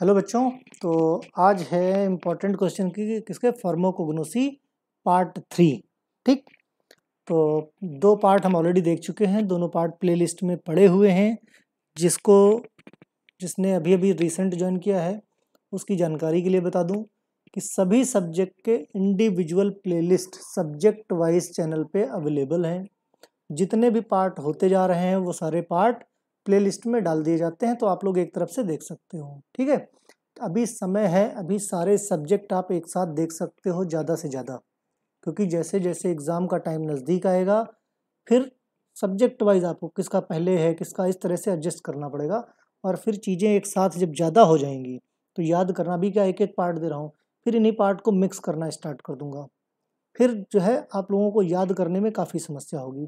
hello बच्चों तो आज है इम्पोर्टेंट क्वेश्चन की किसके फर्मोकोग्नोसी पार्ट थ्री ठीक तो दो पार्ट हम ऑलरेडी देख चुके हैं दोनों पार्ट प्लेलिस्ट में पड़े हुए हैं जिसको जिसने अभी अभी रिसेंट ज्वाइन किया है उसकी जानकारी के लिए बता दूं कि सभी सब्जेक्ट के individual playlist subject wise channel पे अवेलेबल हैं जितने भी पार्ट होते जा रहे हैं वो सारे पार्ट प्लेलिस्ट में डाल दिए जाते हैं तो आप लोग एक तरफ से देख सकते हो ठीक है अभी समय है अभी सारे सब्जेक्ट आप एक साथ देख सकते हो ज़्यादा से ज़्यादा क्योंकि जैसे जैसे एग्ज़ाम का टाइम नज़दीक आएगा फिर सब्जेक्ट वाइज आपको किसका पहले है किसका इस तरह से एडजस्ट करना पड़ेगा और फिर चीज़ें एक साथ जब ज़्यादा हो जाएंगी तो याद करना भी क्या एक एक पार्ट दे रहा हूँ फिर इन्हीं पार्ट को मिक्स करना स्टार्ट कर दूंगा फिर जो है आप लोगों को याद करने में काफ़ी समस्या होगी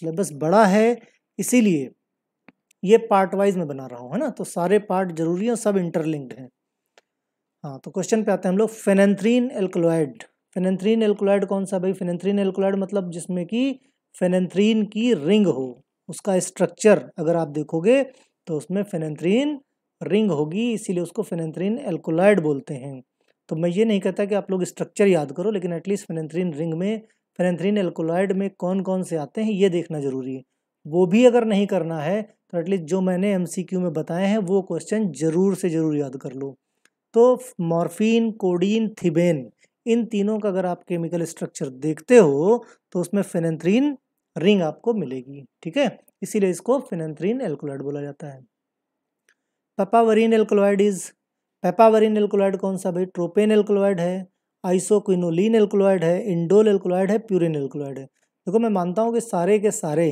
सिलेबस बड़ा है इसीलिए ये पार्ट वाइज में बना रहा हूँ है ना तो सारे पार्ट जरूरी हैं सब इंटरलिंक्ड हैं हाँ तो क्वेश्चन पे आते हैं हम लोग फेनेंथ्रीन एल्कोलाइड फेनेंथ्रीन एल्कोलाइड कौन सा भाई फेनेंथ्रीन एल्कोलाइड मतलब जिसमें कि फेनेंथ्रीन की रिंग हो उसका स्ट्रक्चर अगर आप देखोगे तो उसमें फेनेंथ्रीन रिंग होगी इसीलिए उसको फेनेंथ्रीन एल्कोलाइड बोलते हैं तो मैं ये नहीं कहता कि आप लोग स्ट्रक्चर याद करो लेकिन एटलीस्ट फेनेंथ्रीन रिंग में फेनेंथ्रीन एल्कोलाइड में कौन कौन से आते हैं ये देखना जरूरी है वो भी अगर नहीं करना है तो एटलीस्ट जो मैंने एम में बताए हैं वो क्वेश्चन ज़रूर से ज़रूर याद कर लो तो मॉर्फिन कोडीन थिबेन इन तीनों का अगर आप केमिकल स्ट्रक्चर देखते हो तो उसमें फेनेंथ्रीन रिंग आपको मिलेगी ठीक है इसीलिए इसको फेनेंथ्रीन एल्कोलाइड बोला जाता है papaverine alkaloid is papaverine alkaloid कौन सा भाई ट्रोपेन एल्कोलाइड है आइसोक्विनोलिन एल्कोलाइड है इंडोल एल्कोलाइड है प्यूरिन एल्कोलाइड है देखो मैं मानता हूँ कि सारे के सारे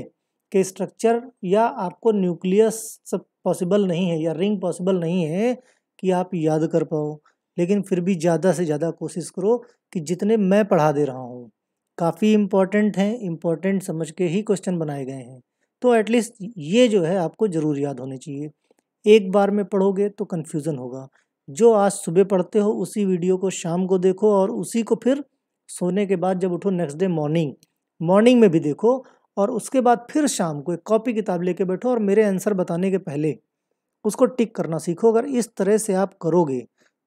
के स्ट्रक्चर या आपको न्यूक्लियस सब पॉसिबल नहीं है या रिंग पॉसिबल नहीं है कि आप याद कर पाओ लेकिन फिर भी ज़्यादा से ज़्यादा कोशिश करो कि जितने मैं पढ़ा दे रहा हूँ काफ़ी इम्पॉर्टेंट हैं इम्पॉर्टेंट समझ के ही क्वेश्चन बनाए गए हैं तो एटलीस्ट ये जो है आपको ज़रूर याद होने चाहिए एक बार में पढ़ोगे तो कन्फ्यूज़न होगा जो आज सुबह पढ़ते हो उसी वीडियो को शाम को देखो और उसी को फिर सोने के बाद जब उठो नेक्स्ट डे मॉर्निंग मॉर्निंग में भी देखो और उसके बाद फिर शाम को एक कॉपी किताब लेके बैठो और मेरे आंसर बताने के पहले उसको टिक करना सीखो अगर इस तरह से आप करोगे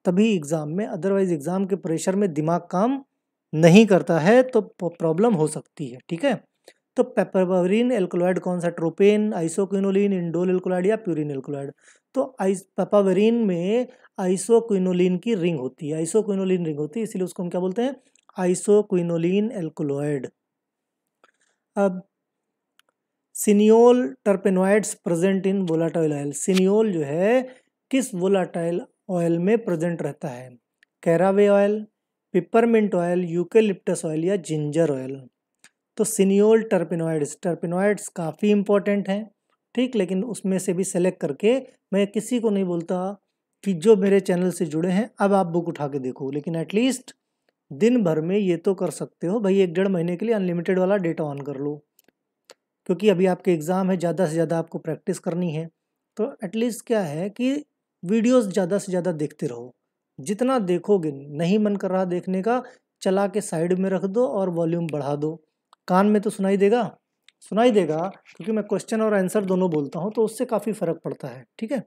तभी एग्ज़ाम में अदरवाइज़ एग्ज़ाम के प्रेशर में दिमाग काम नहीं करता है तो प्रॉब्लम हो सकती है ठीक है तो पेपरवरिन एल्कोलाइड कौन सा ट्रोपेन आइसोक्विनोलिन इंडोल एल्कोलाइड या प्यूरिन एल्कोलाइड तो आइस पेपावरिन में आइसोक्विनोलिन की रिंग होती है आइसोक्विनोलिन रिंग होती है इसीलिए उसको हम क्या बोलते हैं आइसोक्विनोलिन एल्कोलाइड अब cineole terpenoids present in volatile oil cineole जो है किस वोलाटाइल ऑयल में प्रेजेंट रहता है caraway oil peppermint oil eucalyptus oil या जिंजर ऑयल तो सिनियोल टर्पेनोइड्स टर्पेनोइड्स काफ़ी इंपॉर्टेंट हैं ठीक लेकिन उसमें से भी सेलेक्ट करके मैं किसी को नहीं बोलता कि जो मेरे चैनल से जुड़े हैं अब आप बुक उठा के देखो लेकिन एटलीस्ट दिन भर में ये तो कर सकते हो भाई एक डेढ़ महीने के लिए अनलिमिटेड वाला डेटा ऑन कर लो क्योंकि अभी आपके एग्ज़ाम है ज़्यादा से ज़्यादा आपको प्रैक्टिस करनी है तो एटलीस्ट क्या है कि वीडियोस ज़्यादा से ज़्यादा देखते रहो जितना देखोगे नहीं मन कर रहा देखने का चला के साइड में रख दो और वॉल्यूम बढ़ा दो कान में तो सुनाई देगा सुनाई देगा क्योंकि मैं क्वेश्चन और आंसर दोनों बोलता हूँ तो उससे काफ़ी फ़र्क पड़ता है ठीक है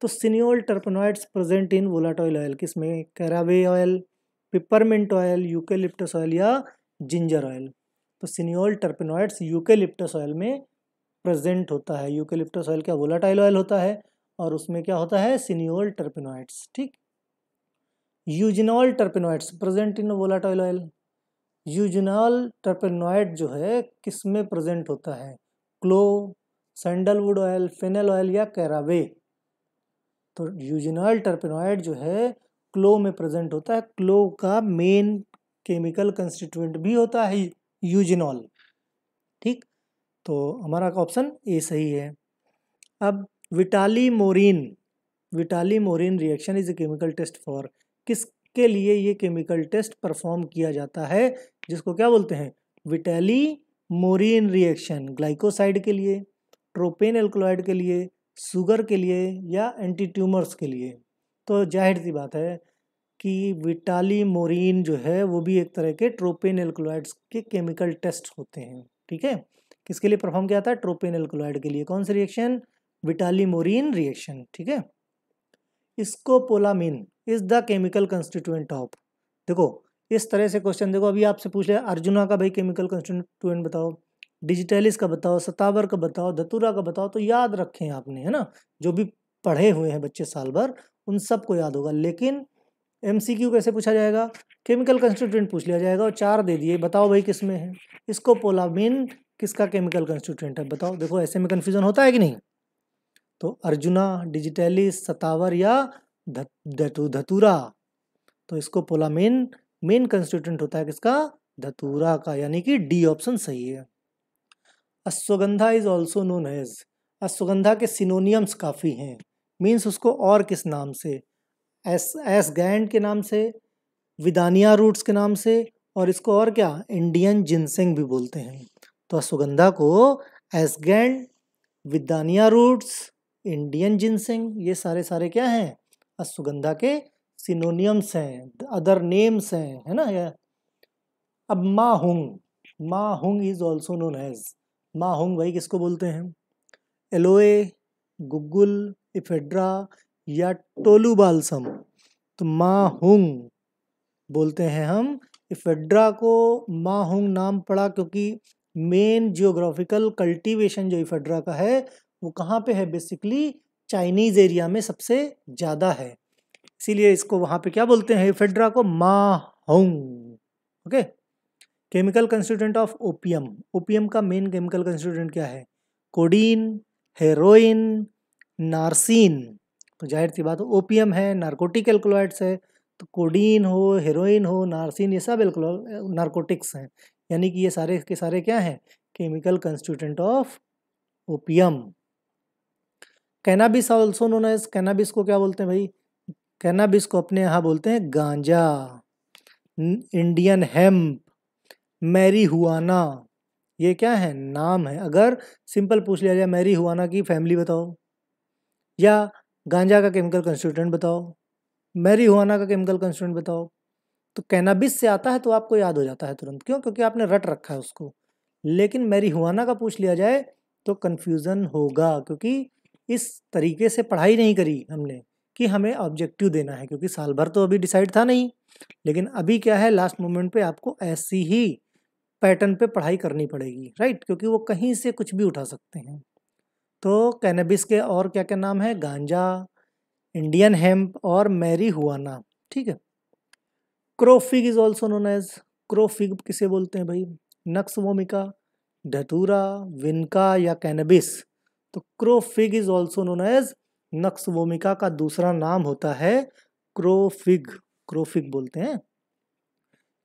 तो cineole terpenoids present in volatile oil किसमें caraway oil peppermint oil eucalyptus oil या जिंजर ऑयल तो सीनियोल टर्पिनॉइड्स यूकेलिप्टस ऑयल में प्रेजेंट होता है यूकेलिप्टस ऑयल क्या वोलाटाइल ऑयल होता है और उसमें क्या होता है सीनियोल टर्पिनॉइड्स ठीक eugenol terpenoids present in volatile oil eugenol terpenoid जो है किस में प्रेजेंट होता है clove sandalwood oil fennel oil या कैरावे तो यूजिनॉल टर्पिनॉइड जो है क्लो में प्रेजेंट होता है क्लो का मेन केमिकल कंस्टिट्यूएंट भी होता है यूजिनॉल ठीक तो हमारा ऑप्शन ए सही है अब Vitali Morin Vitali Morin reaction is a chemical test for किसके लिए ये केमिकल टेस्ट परफॉर्म किया जाता है जिसको क्या बोलते हैं विटाली मोरिन रिएक्शन ग्लाइकोसाइड के लिए ट्रोपेन एल्कोलाइड के लिए शुगर के लिए या एंटी ट्यूमर्स के लिए तो जाहिर सी बात है कि विटाली मोरिन जो है वो भी एक तरह के ट्रोपेन एल्कोलाइड्स के केमिकल टेस्ट होते हैं ठीक है किसके लिए परफॉर्म किया था ट्रोपेन एल्कोलाइड के लिए कौन सा रिएक्शन विटाली मोरिन रिएक्शन ठीक है scopolamine is the chemical constituent of देखो इस तरह से क्वेश्चन देखो अभी आपसे पूछ लिया अर्जुना का भाई केमिकल कंस्टिट्यूएंट बताओ डिजिटेलिस का बताओ सतावर का बताओ धतूरा का बताओ तो याद रखें आपने है ना जो भी पढ़े हुए हैं बच्चे साल भर उन सबको याद होगा लेकिन एमसीक्यू कैसे पूछा जाएगा केमिकल कंस्टिट्यूंट पूछ लिया जाएगा और चार दे दिए बताओ भाई किस में है इसको पोलामीन किसका केमिकल कंस्टिट्यूंट है बताओ देखो ऐसे में कन्फ्यूज़न होता है कि नहीं तो अर्जुना डिजिटेली सतावर या धतु धतूरा तो इसको पोलामीन मेन कंस्टिट्यूंट होता है किसका धतूरा का यानी कि डी ऑप्शन सही है ashwagandha is also known as ashwagandha के सिनोनियम्स काफ़ी हैं मीन्स उसको और किस नाम से एस एस गैंड के नाम से विदानिया रूट्स के नाम से और इसको और क्या इंडियन जिनसेंग भी बोलते हैं तो अश्वगंधा को asgand Withania roots Indian ginseng ये सारे सारे क्या हैं अश्वगंधा के सिनोनियम्स हैं अदर नेम्स हैं है ना यह अब ma huang ma huang is also known as ma huang भाई किसको बोलते हैं एलोए गुगुल इफेड्रा या टोलू बालसम तो हुंग बोलते हैं हम इफेड्रा को हुंग नाम पड़ा क्योंकि मेन जियोग्राफिकल कल्टीवेशन जो इफेड्रा का है वो कहाँ पे है बेसिकली चाइनीज़ एरिया में सबसे ज़्यादा है इसीलिए इसको वहाँ पे क्या बोलते हैं इफेड्रा को huang okay chemical constituent of opium opium का मेन केमिकल कंस्टिट्यूंट क्या है कोडीन हेरोइन नारसिन तो जाहिर सी बात हो ओपीएम है नार्कोटिक एल्कोलॉइड्स है तो कोडीन हो हेरोइन हो नार्सिन ये सब एल्कोल नार्कोटिक्स हैं यानी कि ये सारे के सारे क्या हैं chemical constituent of opium cannabis also known as cannabis को क्या बोलते हैं भाई कैनाबिस को अपने यहाँ बोलते हैं गांजा इंडियन हेम्प मैरी हुआना ये क्या है नाम है अगर सिंपल पूछ लिया जाए मैरी हुआना की फैमिली बताओ या गांजा का केमिकल कंस्टिट्यूंट बताओ मैरी हुआना का केमिकल कंस्टिट्यूंट बताओ तो कैनाबिस से आता है तो आपको याद हो जाता है तुरंत क्यों क्योंकि आपने रट रखा है उसको लेकिन मैरी हुआना का पूछ लिया जाए तो कन्फ्यूज़न होगा क्योंकि इस तरीके से पढ़ाई नहीं करी हमने कि हमें ऑब्जेक्टिव देना है क्योंकि साल भर तो अभी डिसाइड था नहीं लेकिन अभी क्या है लास्ट मोमेंट पे आपको ऐसी ही पैटर्न पे पढ़ाई करनी पड़ेगी राइट क्योंकि वो कहीं से कुछ भी उठा सकते हैं तो कैनबिस के और क्या क्या नाम है गांजा इंडियन हेम्प और मैरी हुआना ठीक है क्रोफिग इज़ ऑल्सो नोन एज क्रोफिग किसे बोलते हैं भाई नक्स वोमिका धतूरा विनका या कैनबिस तो क्रोफिग is also known as nux vomica का दूसरा नाम होता है क्रोफिग क्रोफिग बोलते हैं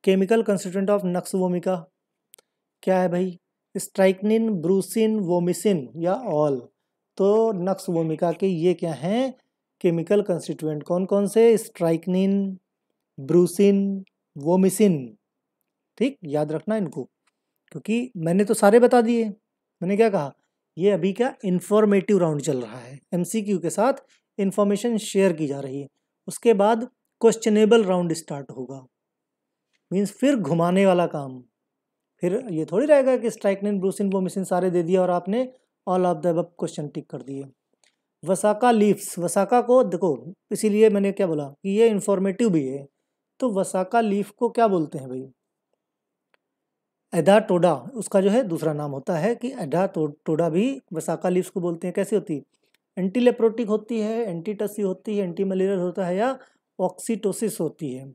chemical constituent of nux vomica क्या है भाई स्ट्राइकनिन ब्रूसिन वोमिसिन या ऑल तो नक्स वोमिका के ये क्या हैं केमिकल कंस्टिट्यूएंट कौन कौन से स्ट्राइकनिन ब्रूसिन वोमिसिन ठीक याद रखना इनको क्योंकि मैंने तो सारे बता दिए मैंने क्या कहा ये अभी क्या इन्फॉर्मेटिव राउंड चल रहा है एम के साथ इन्फॉर्मेशन शेयर की जा रही है उसके बाद क्वेश्चनेबल राउंड स्टार्ट होगा मीन्स फिर घुमाने वाला काम फिर ये थोड़ी रहेगा कि स्ट्राइकनिन ब्रूसिन मिसिन सारे दे दिए और आपने ऑल ऑफ द अब क्वेश्चन टिक कर दिए वसाका लीव्स वसाका को देखो इसीलिए मैंने क्या बोला कि ये इन्फॉर्मेटिव भी है तो वसाका लीफ को क्या बोलते हैं भाई एडा टोडा उसका जो है दूसरा नाम होता है कि एडा टोडा भी वसाका लीव्स को बोलते हैं कैसी होती एंटी लेप्रोटिक होती है एंटीटसी होती है एंटी मलेरियल होता है या ऑक्सीटोसिस होती है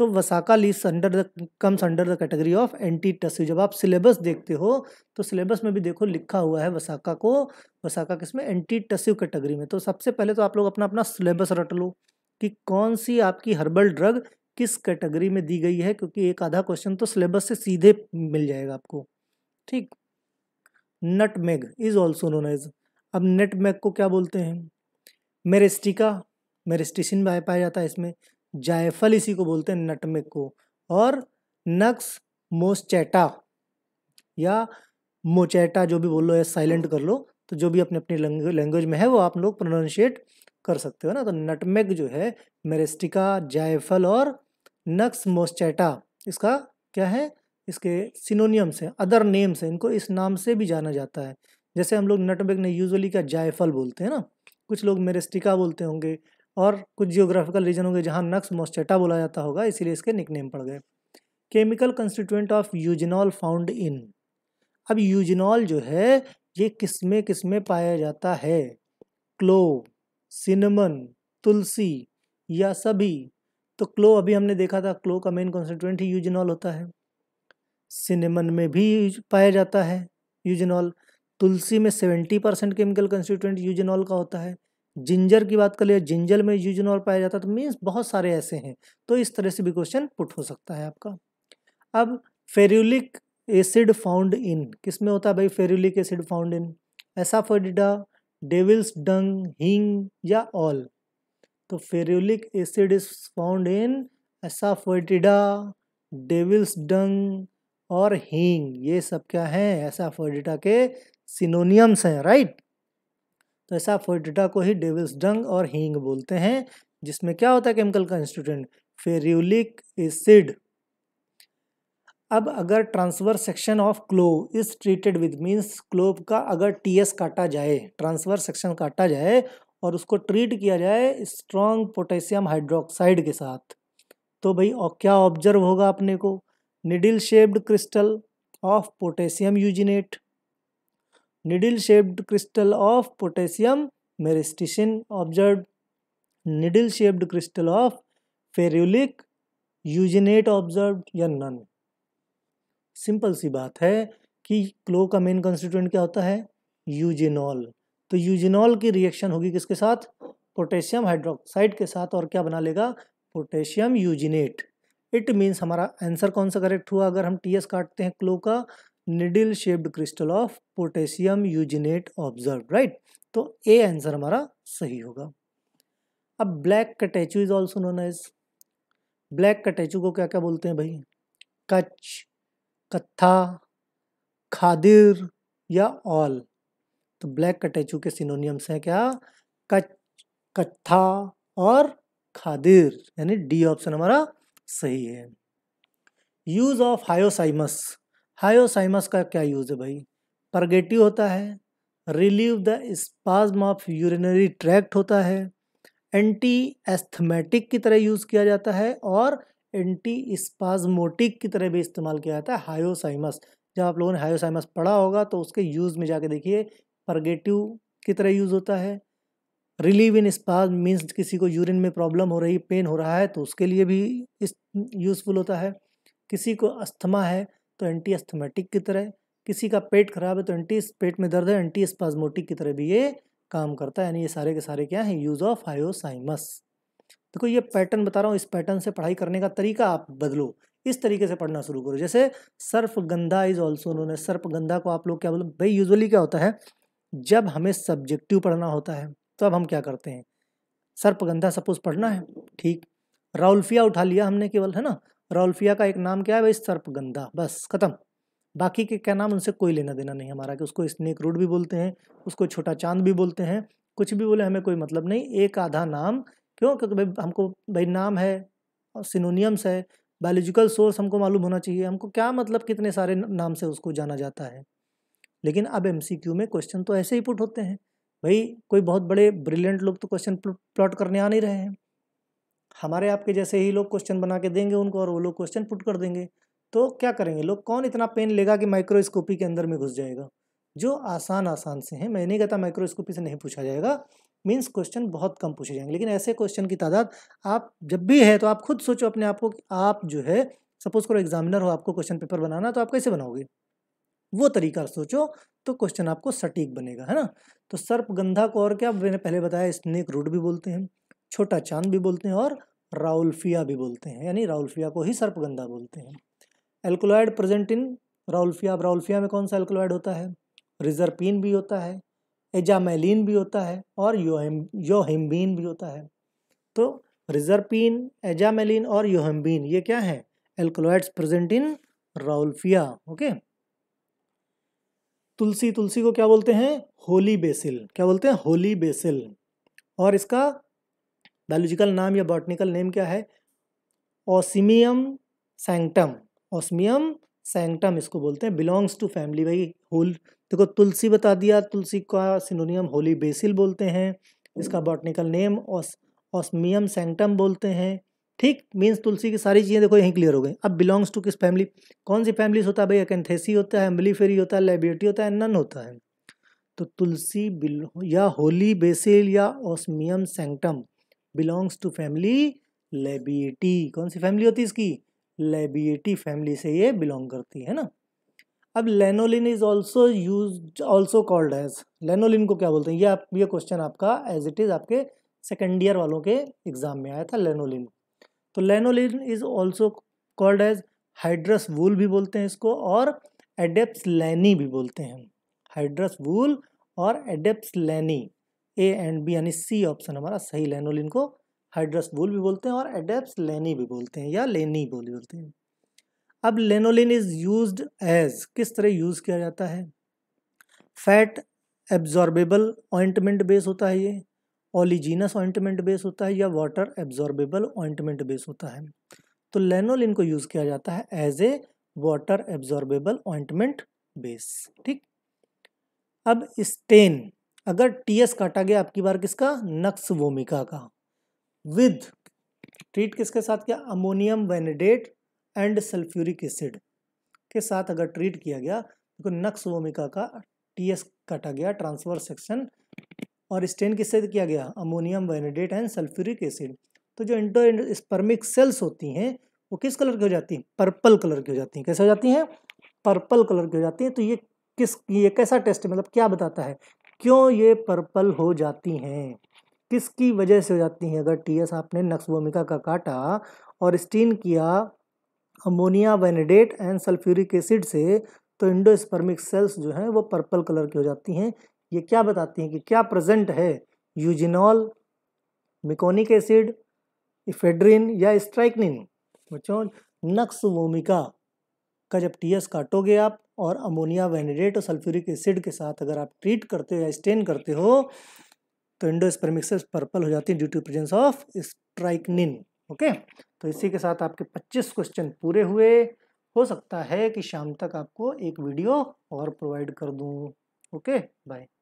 तो vasaka leaves under the comes under the category of antitussive जब आप सिलेबस देखते हो तो सिलेबस में भी देखो लिखा हुआ है वसाका को वसाका किसमें एंटी टस्यू कैटेगरी में तो सबसे पहले तो आप लोग अपना अपना सिलेबस रट लो कि कौन सी आपकी हर्बल ड्रग किस कैटेगरी में दी गई है क्योंकि एक आधा क्वेश्चन तो सिलेबस से सीधे मिल जाएगा आपको ठीक मैग इज ऑल्सो नोन एज अब मैग को क्या बोलते हैं मेरेस्टिका मेरेस्टिसिन पाया जाता है इसमें जायफल इसी को बोलते हैं नटमेक को और नक्स मोस्चेटा या मोचेटा जो भी बोल लो या साइलेंट कर लो तो जो भी अपने अपने लैंग्वेज में है वो आप लोग प्रोनाउंशिएट कर सकते हो ना तो नटमेग जो है मेरेस्टिका जायफल और नक्स मोस्चेटा इसका क्या है इसके सिनोनियम्स हैं अदर नेम्स हैं इनको इस नाम से भी जाना जाता है जैसे हम लोग नटमेग ने यूजली क्या जायफल बोलते हैं ना कुछ लोग मेरेस्टिका बोलते होंगे और कुछ जियोग्राफिकल रीजन होंगे जहाँ नक्स मोस्टेटा बोला जाता होगा इसीलिए इसके निकनेम पड़ गए chemical constituent of eugenol found in अब यूजिनॉल जो है ये किस में किस में पाया जाता है क्लो सिनेमन तुलसी या सभी तो क्लो अभी हमने देखा था क्लो का मेन कॉन्सेंट्रेंट ही यूजिनॉल होता है सिनेमन में भी पाया जाता है यूजिनॉल तुलसी में seventy percent chemical constituent eugenol का होता है जिंजर की बात कर लिया जिंजर में यूजनॉल पाया जाता है तो मीन्स बहुत सारे ऐसे हैं तो इस तरह से भी क्वेश्चन पुट हो सकता है आपका अब फेरुलिक एसिड फाउंड इन किस में होता है भाई ferulic acid found in asafoetida devil's dung हींग या ऑल तो ferulic acid is found in asafoetida devil's dung और हींग ये सब क्या हैं एसाफोडिडा के सिनोनियम्स हैं राइट तो ऐसा फोर्डिटा को ही डेविल्स डंग और हींग बोलते हैं जिसमें क्या होता है केमिकल कंस्टिट्यूंट फेरियोलिक एसिड अब अगर transverse section of clove is treated with means clove का अगर टीएस काटा जाए ट्रांसवर सेक्शन काटा जाए और उसको ट्रीट किया जाए स्ट्रॉन्ग पोटेशियम हाइड्रोक्साइड के साथ तो भाई और क्या ऑब्जर्व होगा अपने को needle shaped crystal of potassium eugenate needle shaped crystal of potassium myristicin observe needle shaped crystal of ferulic eugenate observe या नन सिंपल सी बात है कि क्लो का मेन कंस्टिट्यूएंट क्या होता है यूजिनॉल तो यूजिनॉल की रिएक्शन होगी किसके साथ पोटेशियम हाइड्रोक्साइड के साथ और क्या बना लेगा पोटेशियम यूजिनेट इट मीन्स हमारा आंसर कौन सा करेक्ट हुआ अगर हम टी एस काटते हैं क्लो का needle shaped crystal of potassium eugenate observe right तो ए आंसर हमारा सही होगा अब black catechu is also known as black catechu को क्या क्या बोलते हैं भाई कच कत्था खादिर या ऑल तो ब्लैक कटैचू के सिनोनियम्स हैं क्या कच कत्था और खादिर यानी डी ऑप्शन हमारा सही है यूज ऑफ हायोसाइमस हायोसाइमस का क्या यूज़ है भाई परगेटिव होता है relieve the spasm of urinary tract होता है एंटी एस्थमेटिक की तरह यूज़ किया जाता है और एंटी स्पाजमोटिक की तरह भी इस्तेमाल किया जाता है हायोसाइमस जब आप लोगों ने हायोसाइमस पढ़ा होगा तो उसके यूज़ में जाके देखिए परगेटिव की तरह यूज़ होता है रिलीव इन स्पाज मीन्स किसी को यूरिन में प्रॉब्लम हो रही पेन हो रहा है तो उसके लिए भी इस यूज़फुल होता है किसी को अस्थमा है तो एंटी एस्थमेटिक की तरह किसी का पेट खराब है तो एंटी पेट में दर्द है एंटी स्पाजमोटिक की तरह भी ये काम करता है यानी ये सारे के सारे क्या हैं यूज़ ऑफ हायोसाइमस देखो ये पैटर्न बता रहा हूँ इस पैटर्न से पढ़ाई करने का तरीका आप बदलो इस तरीके से पढ़ना शुरू करो जैसे sarpagandha is also known है सर्फ गंदा को आप लोग क्या बोलो भाई यूजली क्या होता है जब हमें सब्जेक्टिव पढ़ना होता है तो अब हम क्या करते हैं सर्प गंदा सपोज पढ़ना है ठीक राउल्फिया उठा लिया हमने केवल है ना राउल्फिया का एक नाम क्या है भाई सर्पगंधा बस खत्म बाकी के क्या नाम उनसे कोई लेना देना नहीं हमारा कि उसको स्नेक रूट भी बोलते हैं उसको छोटा चांद भी बोलते हैं कुछ भी बोले हमें कोई मतलब नहीं एक आधा नाम क्यों क्योंकि भाई हमको भाई नाम है सिनोनियम्स है बायोलॉजिकल सोर्स हमको मालूम होना चाहिए हमको क्या मतलब कितने सारे नाम से उसको जाना जाता है लेकिन अब एम में क्वेश्चन तो ऐसे ही पुट होते हैं भाई कोई बहुत बड़े ब्रिलियंट लोग तो क्वेश्चन प्लॉट करने आ नहीं रहे हैं हमारे आपके जैसे ही लोग क्वेश्चन बना के देंगे उनको और वो लोग क्वेश्चन पुट कर देंगे तो क्या करेंगे लोग कौन इतना पेन लेगा कि माइक्रोस्कोपी के अंदर में घुस जाएगा जो आसान आसान से हैं मैं नहीं कहता माइक्रोस्कोपी से नहीं पूछा जाएगा मीन्स क्वेश्चन बहुत कम पूछे जाएंगे लेकिन ऐसे क्वेश्चन की तादाद आप जब भी है तो आप खुद सोचो अपने आप को कि आप जो है सपोज करो एग्जामिनर हो आपको क्वेश्चन पेपर बनाना तो आप कैसे बनाओगे वो तरीका सोचो तो क्वेश्चन आपको सटीक बनेगा है ना तो सर्प गंधा को और क्या मैंने पहले बताया स्नेक रूट भी बोलते हैं छोटा चांद भी बोलते हैं और राउल्फिया भी बोलते हैं यानी राउल्फिया को ही सर्पगंधा बोलते हैं एल्कोलॉयड प्रेजेंट इन राउल्फिया अब राउल्फिया में कौन सा एल्कोलॉयड होता है रिजर्पिन भी होता है एजामेलिन भी होता है और योहम योहिम्बिन भी होता है तो रिजर्पिन एजामेलिन और योहिम्बिन ये क्या है alkaloids present in rauwolfia okay tulsi tulsi को क्या बोलते हैं होली बेसिल क्या बोलते हैं होली बेसिल और इसका बायोलॉजिकल नाम या बॉटनिकल नेम क्या है ओसिमियम सैंक्टम ओसमियम सैंक्टम इसको बोलते हैं बिलोंग्स टू फैमिली भाई होल देखो तुलसी बता दिया तुलसी का सिनोनियम होली बेसिल बोलते हैं इसका बॉटनिकल नेम ओस ओसमियम सैंक्टम बोलते हैं ठीक मीन्स तुलसी की सारी चीज़ें देखो यहीं क्लियर हो गई अब बिलोंग्स टू किस फैमिली कौन सी फैमिलीज होता है भाई अकेथेसी होता है एम्बलीफेरी होता है लेबियटी होता है नन होता है तो तुलसी बिल या होली बेसिल या ocimum sanctum belongs to family labiatae कौन सी फैमिली होती है इसकी लेबिएटी फैमिली से ये बिलोंग करती है ना अब lanolin is also use also called as lanolin को क्या बोलते हैं ये आप ये क्वेश्चन आपका एज इट इज़ आपके सेकेंड ईयर वालों के एग्जाम में आया था लेनोलिन तो lanolin is also called as hydrous wool भी बोलते हैं इसको और एडेप्स लैनी भी बोलते हैं हाइड्रस वूल और एडेप्स लैनी ए एंड बी यानी सी ऑप्शन हमारा सही लेनोलिन को हाइड्रस बोल भी बोलते हैं और एडेप्स लेनी भी बोलते हैं या लेनी बोल भी बोलते हैं अब लेनोलिन इज यूज एज किस तरह यूज़ किया जाता है फैट एब्जॉर्बेबल ऑइंटमेंट बेस होता है ये ओलिजीनस ऑइंटमेंट बेस होता है या वाटर एब्जॉर्बेबल ऑइंटमेंट बेस होता है तो लेनोलिन को यूज़ किया जाता है as a water absorbable ointment base ठीक अब स्टेन अगर टी एस काटा गया आपकी बार किसका नक्स वोमिका का विद ट्रीट किसके साथ किया ammonium vanadate and sulphuric acid के साथ अगर ट्रीट किया गया तो नक्स वोमिका का टी एस काटा गया ट्रांसफर सेक्शन और स्टेन किससे किया गया ammonium vanadate and sulphuric acid तो जो इंटो स्पर्मिक सेल्स होती हैं वो किस कलर की हो जाती हैं पर्पल कलर की हो जाती हैं कैसे हो जाती हैं पर्पल कलर की हो जाती हैं तो ये किस ये कैसा टेस्ट है मतलब क्या बताता है क्यों ये पर्पल हो जाती हैं किसकी वजह से हो जाती हैं अगर टी एस आपने नक्स भूमिका का काटा और स्टीन किया ammonia vanadate and sulphuric acid से तो इंडोस्पर्मिक सेल्स जो हैं वो पर्पल कलर की हो जाती हैं ये क्या बताती हैं कि क्या प्रेजेंट है यूजिनॉल मिकोनिक एसिड इफेड्रिन या स्ट्राइकनिन बच्चों नक्स भूमिका का जब टीएस काटोगे आप और अमोनिया वेनेडेट और सल्फ्यूरिक एसिड के साथ अगर आप ट्रीट करते हो या स्टेन करते हो तो इंडोस्पर्मिक्सिस पर्पल हो जाती है due to presence of strychnine okay तो इसी के साथ आपके 25 क्वेश्चन पूरे हुए हो सकता है कि शाम तक आपको एक वीडियो और प्रोवाइड कर दूँ ओके बाय